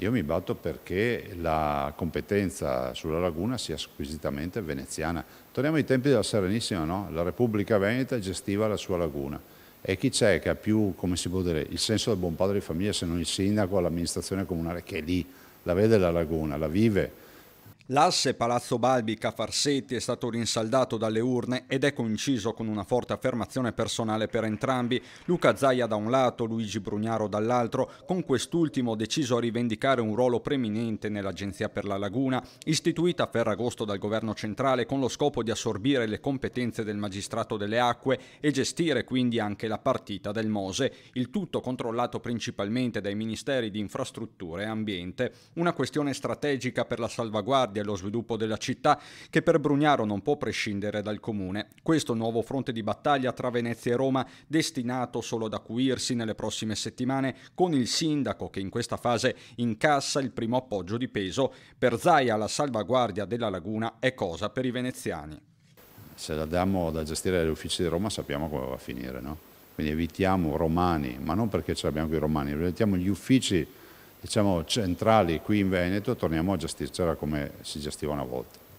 Io mi batto perché la competenza sulla laguna sia squisitamente veneziana. Torniamo ai tempi della Serenissima, no? La Repubblica Veneta gestiva la sua laguna. E chi c'è che ha più, come si può dire, il senso del buon padre di famiglia se non il sindaco, l'amministrazione comunale che è lì, la vede la laguna, la vive, L'asse Palazzo Balbi Cafarsetti è stato rinsaldato dalle urne ed è coinciso con una forte affermazione personale per entrambi, Luca Zaia da un lato, Luigi Brugnaro dall'altro, con quest'ultimo deciso a rivendicare un ruolo preminente nell'Agenzia per la Laguna, istituita a Ferragosto dal governo centrale con lo scopo di assorbire le competenze del magistrato delle acque e gestire quindi anche la partita del Mose, il tutto controllato principalmente dai ministeri di infrastrutture e ambiente, una questione strategica per la salvaguardia e sviluppo della città che per Brugnaro non può prescindere dal comune. Questo nuovo fronte di battaglia tra Venezia e Roma, destinato solo ad acuirsi nelle prossime settimane, con il sindaco che in questa fase incassa il primo appoggio di peso, per Zaia la salvaguardia della laguna è cosa per i veneziani. Se la diamo da gestire agli uffici di Roma sappiamo come va a finire, no? Quindi evitiamo romani, ma non perché ce l'abbiamo con i romani, evitiamo gli uffici diciamo, centrali qui in Veneto torniamo a gestircela come si gestiva una volta.